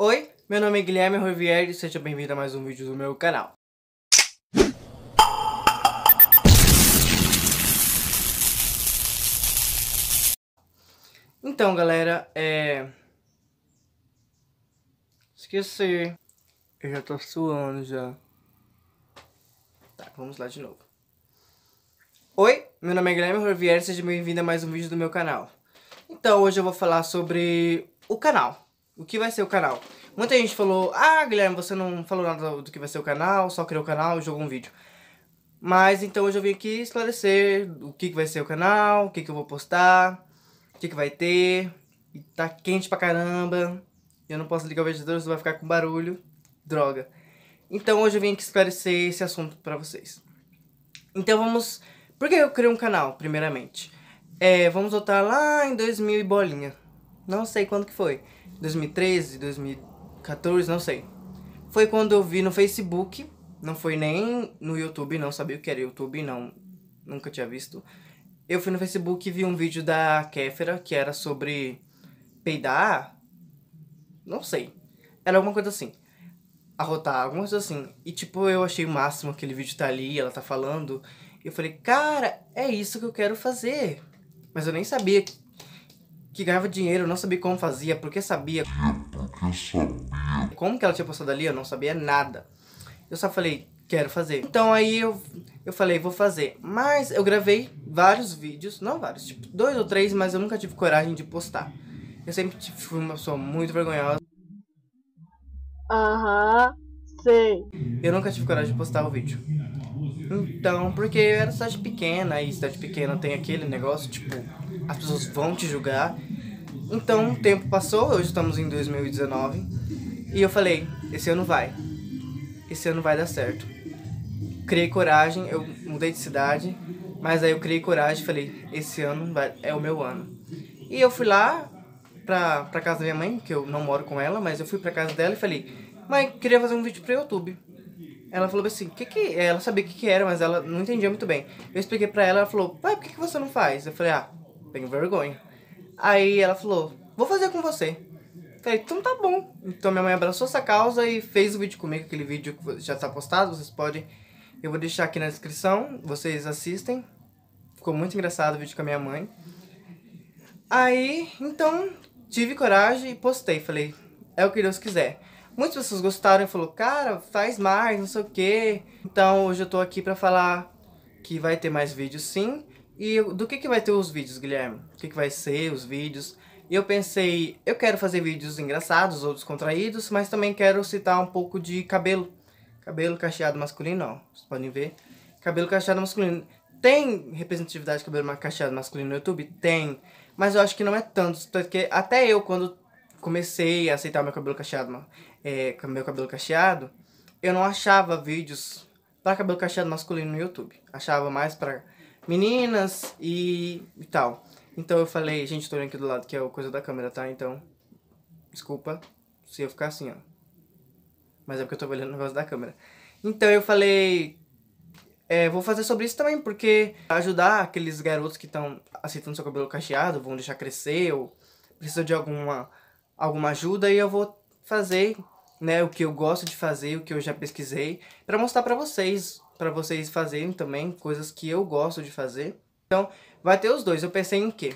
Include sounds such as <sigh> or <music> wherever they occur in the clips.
Oi, meu nome é Guilherme Rovieri e seja bem-vindo a mais um vídeo do meu canal. Então, galera, é... Esqueci. Eu já tô suando já. Tá, vamos lá de novo. Oi, meu nome é Guilherme Rovieri, seja bem-vindo a mais um vídeo do meu canal. Então, hoje eu vou falar sobre o canal o que vai ser o canal. Muita gente falou, ah, Guilherme, você não falou nada do que vai ser o canal, só criou o canal e jogou um vídeo. Mas então hoje eu vim aqui esclarecer o que, que vai ser o canal, o que, que eu vou postar, o que, que vai ter. E tá quente pra caramba. Eu não posso ligar o ventilador, você vai ficar com barulho. Droga. Então hoje eu vim aqui esclarecer esse assunto pra vocês. Então vamos. Por que eu criei um canal, primeiramente? É, vamos voltar lá em 2000 e bolinha. Não sei quando que foi. 2013, 2014, não sei. Foi quando eu vi no Facebook, não foi nem no YouTube, não sabia o que era YouTube, não, nunca tinha visto. Eu fui no Facebook e vi um vídeo da Kéfera que era sobre peidar, não sei. Era alguma coisa assim. Arrotar, alguma coisa assim. E tipo, eu achei o máximo aquele vídeo tá ali, ela tá falando. E eu falei, cara, é isso que eu quero fazer. Mas eu nem sabia que ganhava dinheiro, não sabia como fazia, porque sabia. Porque sabia. Como que ela tinha passado ali, eu não sabia nada. Eu só falei, quero fazer. Então aí eu, eu falei, vou fazer. Mas eu gravei vários vídeos, não vários, tipo dois ou três, mas eu nunca tive coragem de postar. Eu sempre fui uma pessoa muito vergonhosa. Aham, uhum, sei. Eu nunca tive coragem de postar o vídeo. Então, porque eu era cidade pequena e cidade pequena tem aquele negócio, tipo, as pessoas vão te julgar. Então o tempo passou, hoje estamos em 2019 e eu falei: esse ano vai, esse ano vai dar certo. Criei coragem, eu mudei de cidade, mas aí eu criei coragem e falei: esse ano vai, é o meu ano. E eu fui lá pra, pra casa da minha mãe, que eu não moro com ela, mas eu fui pra casa dela e falei: mãe, queria fazer um vídeo pro YouTube. Ela falou assim, que que... É? Ela sabia o que, que era, mas ela não entendia muito bem. Eu expliquei pra ela, ela falou, pai, por que, que você não faz? Eu falei, ah, tenho vergonha. Aí ela falou, vou fazer com você. Falei, então tá bom. Então minha mãe abraçou essa causa e fez o vídeo comigo, aquele vídeo que já está postado, vocês podem. Eu vou deixar aqui na descrição, vocês assistem. Ficou muito engraçado o vídeo com a minha mãe. Aí, então, tive coragem e postei. Falei, é o que Deus quiser. Muitas pessoas gostaram e falaram, cara, faz mais, não sei o quê. Então hoje eu tô aqui para falar que vai ter mais vídeos sim. E do que, que vai ter os vídeos, Guilherme? O que, que vai ser os vídeos? E eu pensei, eu quero fazer vídeos engraçados ou descontraídos, mas também quero citar um pouco de cabelo. Cabelo cacheado masculino, ó. Vocês podem ver. Cabelo cacheado masculino. Tem representatividade de cabelo cacheado masculino no YouTube? Tem. Mas eu acho que não é tanto. Porque até eu, quando comecei a aceitar meu cabelo cacheado, é, meu cabelo cacheado, eu não achava vídeos para cabelo cacheado masculino no YouTube. Achava mais para meninas e, e tal. Então eu falei, gente, estou olhando aqui do lado que é a coisa da câmera, tá? Então, desculpa se eu ficar assim, ó. Mas é porque eu estou olhando o negócio da câmera. Então eu falei, é, vou fazer sobre isso também, porque ajudar aqueles garotos que estão aceitando seu cabelo cacheado, vão deixar crescer ou precisam de alguma, alguma ajuda e eu vou fazer né, o que eu gosto de fazer, o que eu já pesquisei, para mostrar para vocês para vocês fazerem também coisas que eu gosto de fazer. Então, vai ter os dois. Eu pensei em quê?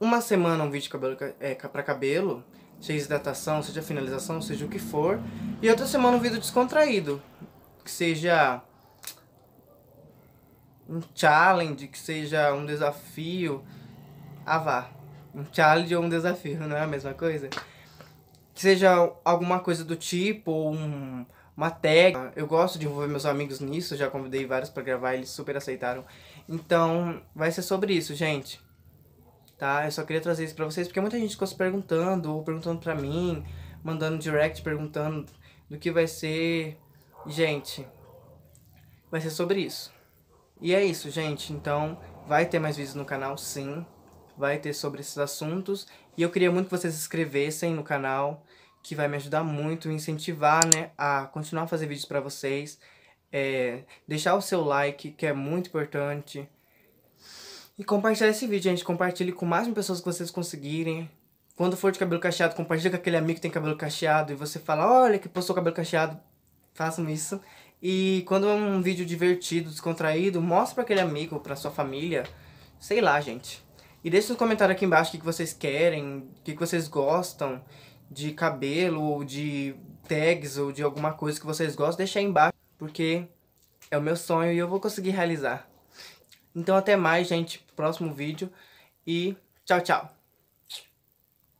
Uma semana um vídeo cabelo, é, pra cabelo, seja hidratação, seja finalização, seja o que for. E outra semana um vídeo descontraído, que seja um challenge, que seja um desafio. Ah, vá. Um challenge ou um desafio, <laughs> não é a mesma coisa? Que seja alguma coisa do tipo, ou um uma tag. Eu gosto de envolver meus amigos nisso, já convidei vários para gravar, eles super aceitaram. Então, vai ser sobre isso, gente. Tá? Eu só queria trazer isso para vocês, porque muita gente ficou se perguntando, ou perguntando para mim, mandando direct, perguntando do que vai ser. Gente, vai ser sobre isso. E é isso, gente. Então, vai ter mais vídeos no canal, sim. Vai ter sobre esses assuntos. E eu queria muito que vocês se inscrevessem no canal que vai me ajudar muito, incentivar, né, a continuar a fazer vídeos para vocês, é, deixar o seu like, que é muito importante, e compartilhar esse vídeo, gente, compartilhe com o máximo pessoas que vocês conseguirem, quando for de cabelo cacheado, compartilhe com aquele amigo que tem cabelo cacheado, e você fala, olha que postou cabelo cacheado, façam isso, e quando é um vídeo divertido, descontraído, mostre para aquele amigo, para sua família, sei lá, gente. E deixe nos comentários aqui embaixo o que, que vocês querem, o que, que vocês gostam de cabelo ou de tags ou de alguma coisa que vocês gostam, deixa aí embaixo, porque é o meu sonho e eu vou conseguir realizar. Então até mais, gente, próximo vídeo e tchau, tchau.